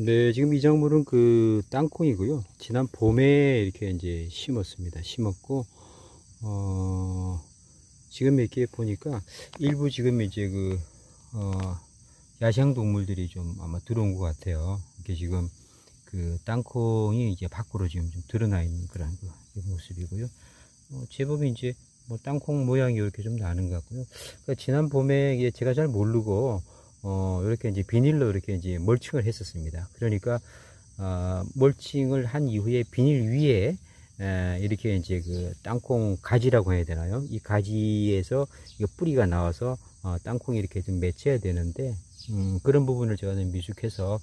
네, 지금 이 작물은 그 땅콩이고요. 지난 봄에 이렇게 이제 심었습니다. 심었고, 어, 지금 이렇게 보니까 일부 지금 이제 그, 어, 야생 동물들이 좀 아마 들어온 것 같아요. 이게 지금 그 땅콩이 이제 밖으로 지금 좀 드러나 있는 그런 그 모습이고요. 어, 제법 이제 뭐 땅콩 모양이 이렇게 좀 나는 것 같고요. 그러니까 지난 봄에 이게 제가 잘 모르고 어, 이렇게 이제 비닐로 이렇게 이제 멀칭을 했었습니다. 그러니까 어, 멀칭을 한 이후에 비닐 위에 에, 이렇게 이제 그 땅콩 가지라고 해야 되나요? 이 가지에서 이 뿌리가 나와서 어, 땅콩이 이렇게 좀 맺혀야 되는데 음, 그런 부분을 제가 좀 미숙해서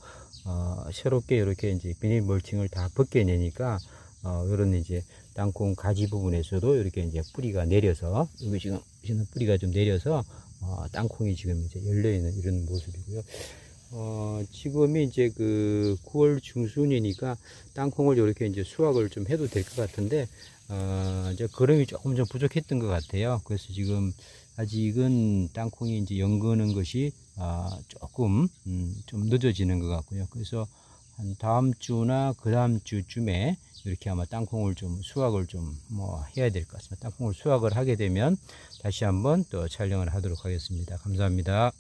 어, 새롭게 이렇게 이제 비닐 멀칭을 다 벗겨내니까 어, 이런 이제 땅콩 가지 부분에서도 이렇게 이제 뿌리가 내려서 여기 지금 지금 뿌리가 좀 내려서 어, 땅콩이 지금 이제 열려 있는 이런 모습이고요. 어, 지금이 이제 그 9월 중순이니까 땅콩을 이렇게 이제 수확을 좀 해도 될 것 같은데 어, 이제 거름이 조금 좀 부족했던 것 같아요. 그래서 지금 아직은 땅콩이 이제 연거는 것이 아, 조금 음, 좀 늦어지는 것 같고요. 그래서 한 다음 주나 그 다음 주쯤에 이렇게 아마 땅콩을 좀 수확을 좀 뭐 해야 될 것 같습니다. 땅콩을 수확을 하게 되면 다시 한번 또 촬영을 하도록 하겠습니다. 감사합니다.